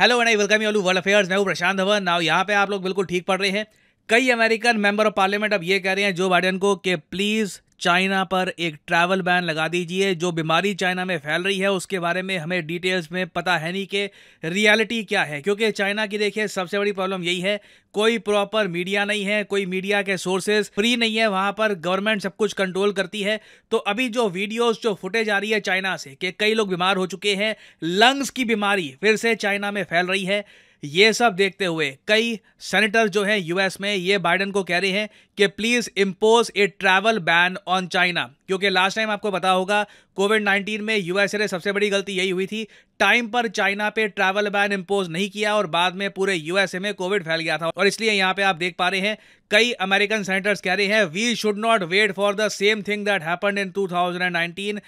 hello and I welcome you all world affairs मैं हूँ प्रशांत Dhawan now यहाँ पे आप लोग बिल्कुल ठीक पढ़ रहे हैं कई अमेरिकन मेंबर ऑफ पार्लियामेंट अब ये कह रहे हैं जो बाइडेन को कि प्लीज़ चाइना पर एक ट्रैवल बैन लगा दीजिए जो बीमारी चाइना में फैल रही है उसके बारे में हमें डिटेल्स में पता है नहीं कि रियलिटी क्या है क्योंकि चाइना की देखिए सबसे बड़ी प्रॉब्लम यही है कोई प्रॉपर मीडिया नहीं है कोई मीडिया के सोर्सेज फ्री नहीं है वहाँ पर गवर्नमेंट सब कुछ कंट्रोल करती है तो अभी जो वीडियोस जो फुटेज आ रही है चाइना से कि कई लोग बीमार हो चुके हैं लंग्स की बीमारी फिर से चाइना में फैल रही है ये सब देखते हुए कई सेनेटर जो हैं यूएस में ये बाइडन को कह रहे हैं कि please impose a travel ban on China क्योंकि लास्ट टाइम आपको पता होगा कोविड 19 में यूएसए ने सबसे बड़ी गलती यही हुई थी टाइम पर चाइना पे ट्रैवल बैन इम्पोज नहीं किया और बाद में पूरे यूएसए में कोविड फैल गया था और इसलिए यहाँ पे आप देख पा रहे हैं कई अमेरिकन सेंटर्स कह रहे हैं we should not wait for the same thing that happen in 2019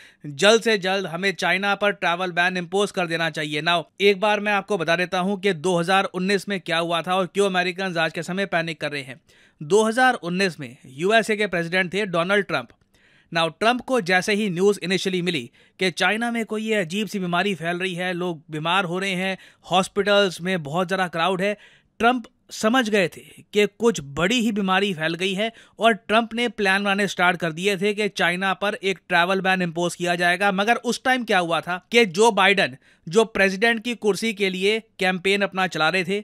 जल्द से जल्द हमें चाइना पर ट्रैवल बैन इम्पोज कर देना चाहिए नाउ एक बार मैं आपको बता देता हूं कि 2019 में क्या हुआ था और क्यों अमेरिकन आज के समय पैनिक कर रहे हैं 2019 में यूएसए के प्रेसिडेंट थे डोनाल्ड ट्रंप नाउ ट्रंप को जैसे ही न्यूज़ इनिशियली मिली कि चाइना में कोई ये अजीब सी बीमारी फैल रही है लोग बीमार हो रहे हैं हॉस्पिटल्स में बहुत ज़्यादा क्राउड है ट्रंप समझ गए थे कि कुछ बड़ी ही बीमारी फैल गई है और ट्रंप ने प्लान बनाने स्टार्ट कर दिए थे कि चाइना पर एक ट्रैवल बैन इम्पोज किया जाएगा मगर उस टाइम क्या हुआ था कि जो बाइडन जो प्रेसिडेंट की कुर्सी के लिए कैंपेन अपना चला रहे थे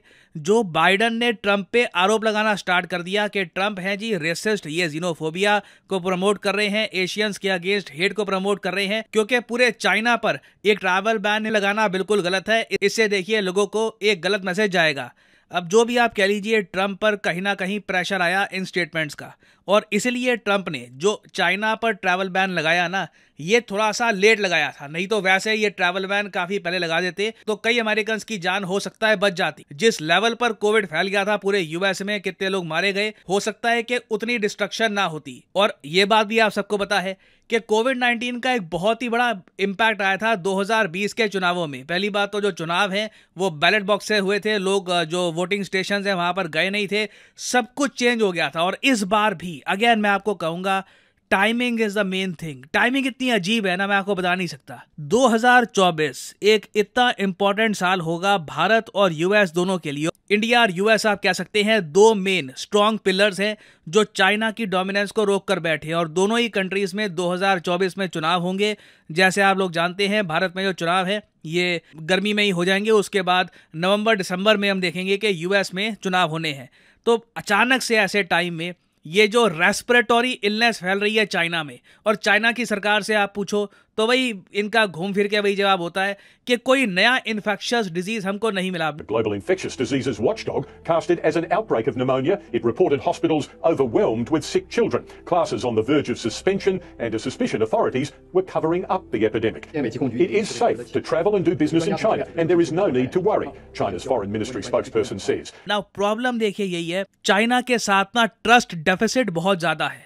जो बाइडन ने ट्रंप पे आरोप लगाना स्टार्ट कर दिया कि ट्रंप हैं जी रेसिस्ट ये जीनोफोबिया को प्रमोट कर रहे हैं एशियंस के अगेंस्ट हेट को प्रमोट कर रहे हैं क्योंकि पूरे चाइना पर एक ट्रैवल बैन लगाना बिल्कुल गलत है इससे देखिए लोगों को एक गलत मैसेज जाएगा अब जो भी आप कह लीजिए ट्रंप पर कहीं ना कहीं प्रेशर आया इन स्टेटमेंट्स का और इसलिए ट्रंप ने जो चाइना पर ट्रैवल बैन लगाया ना ये थोड़ा सा लेट लगाया था नहीं तो वैसे ये ट्रैवल बैन काफी पहले लगा देते तो कई अमेरिकन की जान हो सकता है बच जाती जिस लेवल पर कोविड फैल गया था पूरे यूएस में कितने लोग मारे गए हो सकता है कि उतनी डिस्ट्रक्शन ना होती और ये बात भी आप सबको पता है कि कोविड 19 का एक बहुत ही बड़ा इम्पैक्ट आया था 2020 के चुनावों में पहली बात तो जो चुनाव हैं वो बैलेट बॉक्स से हुए थे लोग जो वोटिंग स्टेशन हैं वहाँ पर गए नहीं थे सब कुछ चेंज हो गया था और इस बार भी अगेन मैं आपको कहूँगा timing is the main thing timing इतनी अजीब है ना मैं आपको बता नहीं सकता 2024 एक इतना इंपॉर्टेंट साल होगा भारत और यूएस दोनों के लिए इंडिया और यूएस आप कह सकते हैं दो मेन स्ट्रॉन्ग पिलर्स हैं जो चाइना की डोमिनेंस को रोक कर बैठे हैं और दोनों ही कंट्रीज में 2024 में चुनाव होंगे जैसे आप लोग जानते हैं भारत में जो चुनाव है ये गर्मी में ही हो जाएंगे उसके बाद नवंबर दिसंबर में हम देखेंगे कि यूएस में चुनाव होने हैं तो अचानक से ऐसे टाइम में ये जो रेस्पिरेटरी इलनेस फैल रही है चाइना में और चाइना की सरकार से आप पूछो तो वही इनका घूम फिर के वही जवाब होता है कि कोई नया इंफेक्शियस डिजीज हमको नहीं मिला global infectious diseases watchdog casted as an outbreak of pneumonia it reported hospitals overwhelmed with sick children classes on the verge of suspension and the suspicion authorities were covering up the epidemic it is safe to travel and do business in China and there is no need to worry China's foreign ministry spokesperson says now problem देखिए यही है China के साथ ना trust deficit बहुत ज्यादा है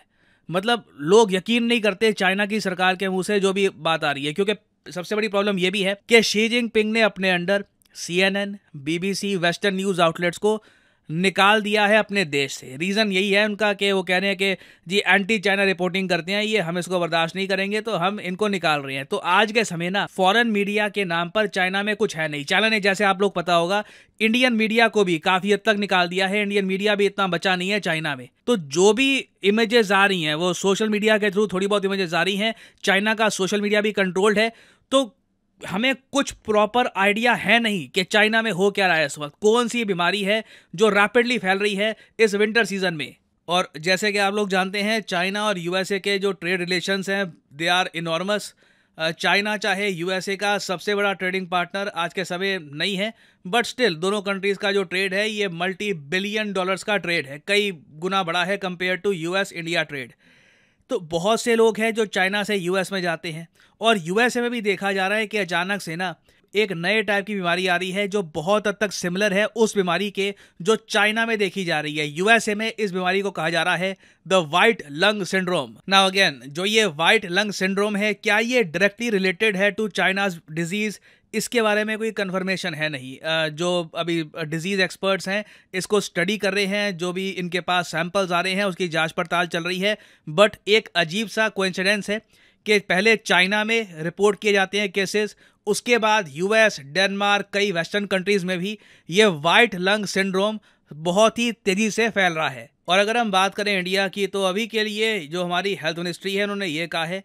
मतलब लोग यकीन नहीं करते चाइना की सरकार के मुंह से जो भी बात आ रही है क्योंकि सबसे बड़ी प्रॉब्लम यह भी है कि शी जिनपिंग ने अपने under C N N BBC western news outlets को निकाल दिया है अपने देश से रीज़न यही है उनका कि वो कह रहे हैं कि जी एंटी चाइना रिपोर्टिंग करते हैं ये हम इसको बर्दाश्त नहीं करेंगे तो हम इनको निकाल रहे हैं तो आज के समय ना फॉरेन मीडिया के नाम पर चाइना में कुछ है नहीं चाइना ने जैसे आप लोग पता होगा इंडियन मीडिया को भी काफ़ी हद तक निकाल दिया है इंडियन मीडिया भी इतना बचा नहीं है चाइना में तो जो भी इमेजेस आ रही हैं वो सोशल मीडिया के थ्रू थोड़ी बहुत इमेजेस आ रही हैं चाइना का सोशल मीडिया भी कंट्रोल्ड है तो हमें कुछ प्रॉपर आइडिया है नहीं कि चाइना में हो क्या रहा है इस वक्त कौन सी बीमारी है जो रैपिडली फैल रही है इस विंटर सीजन में और जैसे कि आप लोग जानते हैं चाइना और यूएसए के जो ट्रेड रिलेशंस हैं दे आर इनॉर्मस चाइना चाहे यूएसए का सबसे बड़ा ट्रेडिंग पार्टनर आज के समय नहीं है बट स्टिल दोनों कंट्रीज़ का जो ट्रेड है ये मल्टी बिलियन डॉलर्स का ट्रेड है कई गुना बड़ा है compare to US India trade तो बहुत से लोग हैं जो चाइना से यूएस में जाते हैं और यूएसए में भी देखा जा रहा है कि अचानक से ना एक नए टाइप की बीमारी आ रही है जो बहुत हद तक सिमिलर है उस बीमारी के जो चाइना में देखी जा रही है यूएसए में इस बीमारी को कहा जा रहा है the white lung syndrome now again जो ये वाइट लंग सिंड्रोम है क्या ये डायरेक्टली रिलेटेड है टू चाइनाज डिजीज इसके बारे में कोई कन्फर्मेशन है नहीं जो अभी डिजीज़ एक्सपर्ट्स हैं इसको स्टडी कर रहे हैं जो भी इनके पास सैंपल्स आ रहे हैं उसकी जांच पड़ताल चल रही है बट एक अजीब सा कोइंसिडेंस है कि पहले चाइना में रिपोर्ट किए जाते हैं केसेस उसके बाद यूएस डेनमार्क कई वेस्टर्न कंट्रीज़ में भी ये वाइट लंग सिंड्रोम बहुत ही तेज़ी से फैल रहा है और अगर हम बात करें इंडिया की तो अभी के लिए जो हमारी हेल्थ मिनिस्ट्री है उन्होंने ये कहा है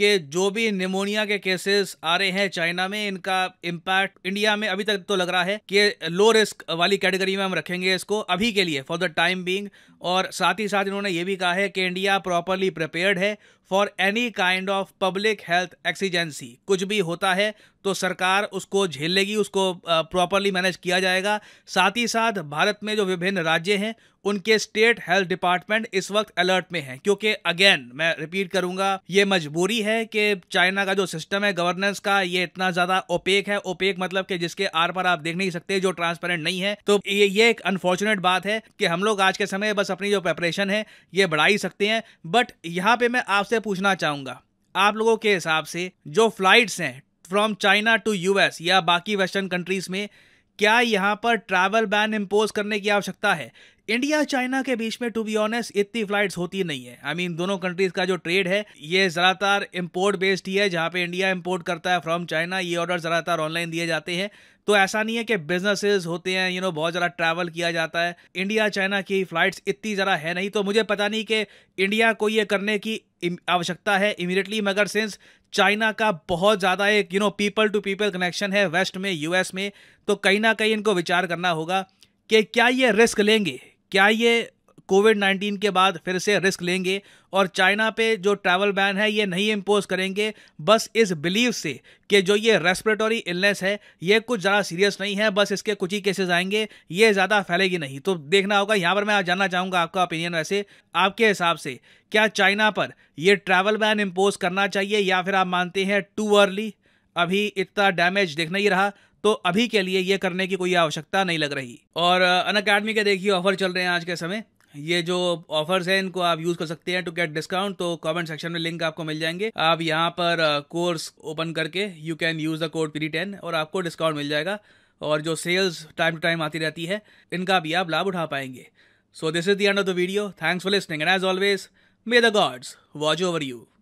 कि जो भी निमोनिया के केसेस आ रहे हैं चाइना में इनका इम्पैक्ट इंडिया में अभी तक तो लग रहा है कि लो रिस्क वाली कैटेगरी में हम रखेंगे इसको अभी के लिए फॉर द टाइम बींग और साथ ही साथ इन्होंने ये भी कहा है कि इंडिया प्रॉपरली प्रिपेयर्ड है for any kind of public health exigency कुछ भी होता है तो सरकार उसको झेल लेगी उसको प्रॉपरली मैनेज किया जाएगा साथ ही साथ भारत में जो विभिन्न राज्य हैं उनके स्टेट हेल्थ डिपार्टमेंट इस वक्त अलर्ट में हैं क्योंकि अगेन मैं रिपीट करूंगा ये मजबूरी है कि चाइना का जो सिस्टम है गवर्नेंस का ये इतना ज्यादा ओपेक है ओपेक मतलब कि जिसके आर पर आप देख नहीं सकते जो ट्रांसपेरेंट नहीं है तो ये ये एक अनफॉर्चुनेट बात है कि हम लोग आज के समय बस अपनी जो प्रेपरेशन है ये बढ़ा ही सकते हैं बट यहाँ पे मैं आपसे पूछना चाहूंगा आप लोगों के हिसाब से जो फ्लाइट्स हैं फ्रॉम चाइना टू यूएस या बाकी वेस्टर्न कंट्रीज में क्या यहाँ पर ट्रैवल बैन इम्पोज करने की आवश्यकता है इंडिया चाइना के बीच में टू बी ऑनेस्ट इतनी फ्लाइट्स होती नहीं है आई I मीन mean, दोनों कंट्रीज का जो ट्रेड है ये ज़्यादातर इम्पोर्ट बेस्ड ही है जहाँ पे इंडिया इम्पोर्ट करता है फ्रॉम चाइना ये ऑर्डर ज़्यादातर ऑनलाइन दिए जाते हैं तो ऐसा नहीं है कि बिजनेसेस होते हैं यू नो बहुत ज़्यादा ट्रैवल किया जाता है इंडिया चाइना की फ़्लाइट्स इतनी ज़्यादा है नहीं तो मुझे पता नहीं कि इंडिया को ये करने की आवश्यकता है इमीडिएटली मगर सिंस चाइना का बहुत ज़्यादा एक you know people to people connection है वेस्ट में यूएस में तो कहीं ना कहीं इनको विचार करना होगा कि क्या ये रिस्क लेंगे क्या ये कोविड 19 के बाद फिर से रिस्क लेंगे और चाइना पे जो ट्रैवल बैन है ये नहीं इम्पोज करेंगे बस इस बिलीव से कि जो ये रेस्पिरेटरी इलनेस है ये कुछ ज़्यादा सीरियस नहीं है बस इसके कुछ ही केसेस आएंगे ये ज़्यादा फैलेगी नहीं तो देखना होगा यहाँ पर मैं जानना चाहूँगा आपका ओपिनियन वैसे आपके हिसाब से क्या चाइना पर यह ट्रैवल बैन इम्पोज करना चाहिए या फिर आप मानते हैं टू अर्ली अभी इतना डैमेज देख नहीं रहा तो अभी के लिए ये करने की कोई आवश्यकता नहीं लग रही और अन अकेडमी के देखिए ऑफर चल रहे हैं आज के समय ये जो ऑफर्स हैं इनको आप यूज कर सकते हैं टू गेट डिस्काउंट तो कमेंट सेक्शन में लिंक आपको मिल जाएंगे आप यहाँ पर कोर्स uh, ओपन करके you can use the code PD ten और आपको डिस्काउंट मिल जाएगा और जो सेल्स टाइम टू टाइम आती रहती है इनका भी आप लाभ उठा पाएंगे so this is the end of the video thanks for listening and as always may the gods watch over you